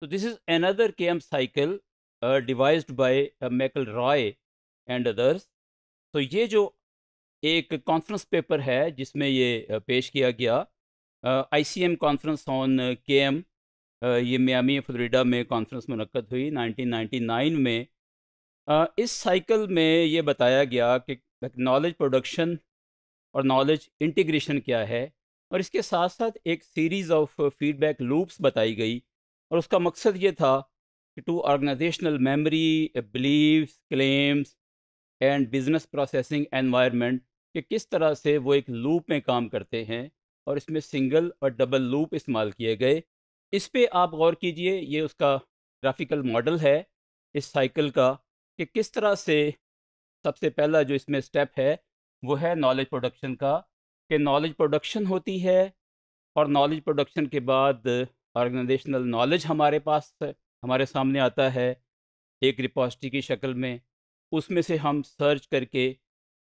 So this is another KM cycle uh, devised by uh, roy and others. So ये जो एक conference paper है जिसमें ये uh, पेश किया गया I C M conference on K M ये miami florida में कॉन्फ्रेंस munakkad हुई 1999 में uh, इस साइकिल में ये बताया गया कि नॉलेज प्रोडक्शन और नॉलेज इंटीग्रेशन क्या है और इसके साथ साथ एक सीरीज़ ऑफ फीडबैक लूप्स बताई गई और उसका मकसद ये था कि to organizational memory beliefs claims and business processing environment कि किस तरह से वो एक लूप में काम करते हैं और इसमें सिंगल और डबल लूप इस्तेमाल किए गए इस पे आप गौर कीजिए ये उसका ग्राफिकल मॉडल है इस साइकिल का कि किस तरह से सबसे पहला जो इसमें स्टेप है वो है नॉलेज प्रोडक्शन का कि नॉलेज प्रोडक्शन होती है और नॉलेज प्रोडक्शन के बाद ऑर्गेनाइजेशनल नॉलेज हमारे पास हमारे सामने आता है एक रिपॉजिटरी की शक्ल में उसमें से हम सर्च करके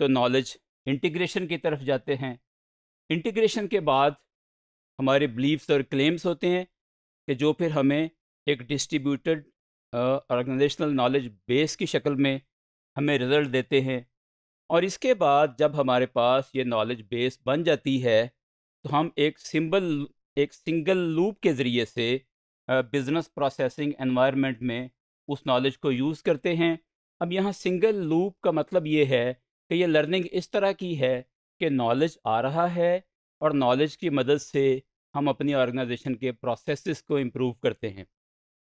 तो नॉलेज इंटीग्रेशन की तरफ जाते हैं इंटीग्रेशन के बाद हमारे बिलीव्स और क्लेम्स होते हैं कि जो फिर हमें एक डिस्ट्रीब्यूटेड ऑर्गेनाइजेशनल नॉलेज बेस की शक्ल में हमें रिज़ल्ट देते हैं और इसके बाद जब हमारे पास ये नॉलेज बेस बन जाती है तो हम एक सिंबल एक सिंगल लूप के ज़रिए से बिज़नेस प्रोसेसिंग एनवायरनमेंट में उस नॉलेज को यूज़ करते हैं अब यहाँ सिंगल लूप का मतलब ये है कि ये लर्निंग इस तरह की है कि नॉलेज आ रहा है और नॉलेज की मदद से हम अपनी ऑर्गेनाइजेशन के प्रोसेसेस को इम्प्रूव करते हैं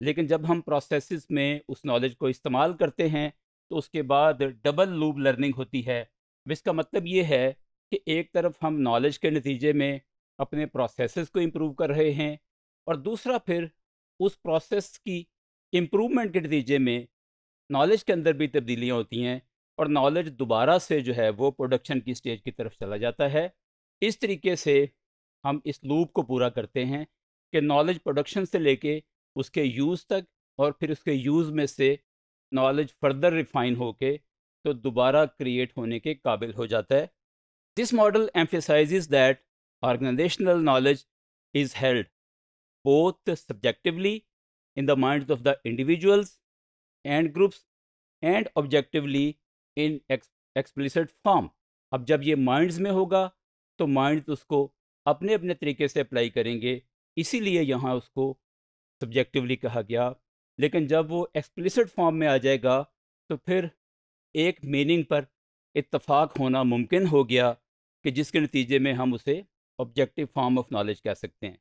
लेकिन जब हम प्रोसेसेस में उस नॉलेज को इस्तेमाल करते हैं तो उसके बाद डबल लूप लर्निंग होती है इसका मतलब ये है कि एक तरफ हम नॉलेज के नतीजे में अपने प्रोसेसेस को इम्प्रूव कर रहे हैं और दूसरा फिर उस प्रोसेस की इम्प्रूवमेंट के नतीजे में नॉलेज के अंदर भी तब्दीलियाँ होती हैं और नॉलेज दोबारा से जो है वो प्रोडक्शन की स्टेज की तरफ चला जाता है इस तरीके से हम इस लूप को पूरा करते हैं कि नॉलेज प्रोडक्शन से लेके उसके यूज़ तक और फिर उसके यूज़ में से नॉलेज फर्दर रिफाइन हो के तो दोबारा क्रिएट होने के काबिल हो जाता है this model emphasize that Organizational knowledge is held both subjectively in the minds of the individuals and groups and objectively in explicit form. अब जब ये माइंड्स में होगा तो माइंड्स उसको अपने अपने तरीके से अप्लाई करेंगे इसीलिए यहाँ उसको सब्जेक्टिवली कहा गया लेकिन जब वो एक्सप्लिसिट फॉर्म में आ जाएगा तो फिर एक मीनिंग पर इत्तफाक होना मुमकिन हो गया कि जिसके नतीजे में हम उसे ऑब्जेक्टिव फॉर्म ऑफ नॉलेज कह सकते हैं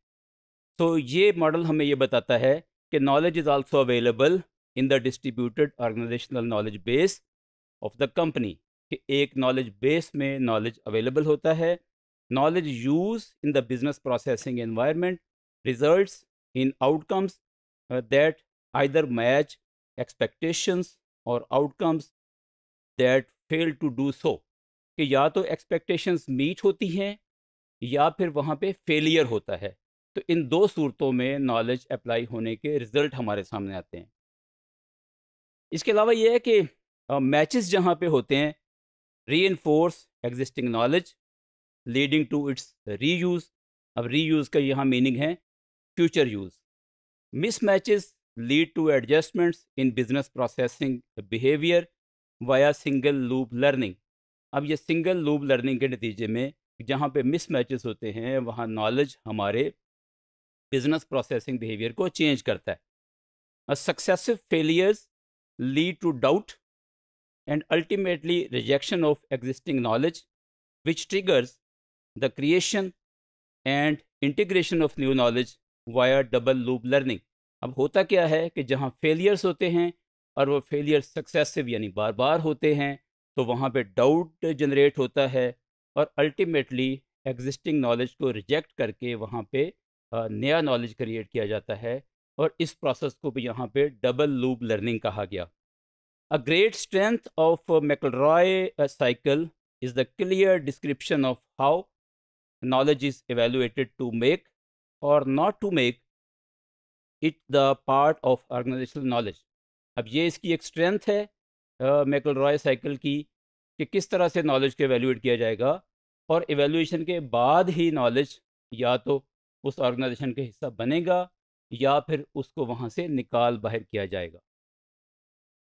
तो ये मॉडल हमें ये बताता है कि knowledge is also available in the distributed organizational knowledge base of the company कि एक नॉलेज बेस में नॉलेज अवेलेबल होता है knowledge use in the business processing environment results in outcomes that either match expectations और outcomes that fail to do so कि या तो expectations meet होती हैं या फिर वहाँ पे फेलियर होता है तो इन दो सूरतों में नॉलेज अप्लाई होने के रिज़ल्ट हमारे सामने आते हैं इसके अलावा ये है कि मैचेस जहाँ पे होते हैं reinforce existing knowledge leading to its reuse अब री यूज़ का यहाँ मीनिंग है future use mismatches lead to adjustments in business processing behaviour via single loop learning अब ये सिंगल लूप लर्निंग के नतीजे में जहाँ पे मिसमैचेस होते हैं वहाँ नॉलेज हमारे बिजनेस प्रोसेसिंग बिहेवियर को चेंज करता है successive failures lead to doubt and ultimately rejection of existing knowledge which triggers the creation and integration of new knowledge via double loop learning अब होता क्या है कि जहाँ फेलियर्स होते हैं और वह फेलियर सक्सेसिव यानी बार बार होते हैं तो वहाँ पे डाउट जनरेट होता है और अल्टीमेटली एग्जिस्टिंग नॉलेज को रिजेक्ट करके वहाँ पे नया नॉलेज क्रिएट किया जाता है और इस प्रोसेस को भी यहाँ पे डबल लूप लर्निंग कहा गया a great strength of McElroy cycle is the clear description of how knowledge is evaluated to make और not to make it the part of organisation knowledge अब ये इसकी एक स्ट्रेंथ है मेकलरॉय रॉय साइकिल की कि किस तरह से नॉलेज को एवेल्यूएट किया जाएगा और एवेल्यूएशन के बाद ही नॉलेज या तो उस ऑर्गेनाइजेशन का हिस्सा बनेगा या फिर उसको वहाँ से निकाल बाहर किया जाएगा